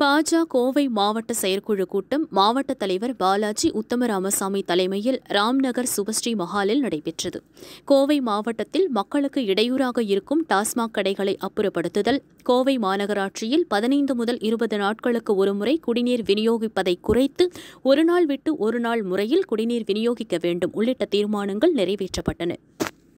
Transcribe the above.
பாஜ கோவை மாவட்ட செயற்குழு கூட்டம் மாவட்ட தலைவர் பாலாஜி உத்தமராமசாமி தலைமையில் ராம்நகர் சுபஸ்ரீ மஹாலில் நடைபெற்றது கோவை மாவட்டத்தில் மக்களுக்கு இடையூறாக இருக்கும் டாஸ்மாக் கடைகளை அப்புறப்படுத்துதல் கோவை மாநகராட்சியில் பதினைந்து முதல் இருபது நாட்களுக்கு ஒருமுறை குடிநீர் விநியோகிப்பதை குறைத்து ஒரு நாள் விட்டு ஒரு நாள் முறையில் குடிநீர் விநியோகிக்க வேண்டும் உள்ளிட்ட தீர்மானங்கள் நிறைவேற்றப்பட்டன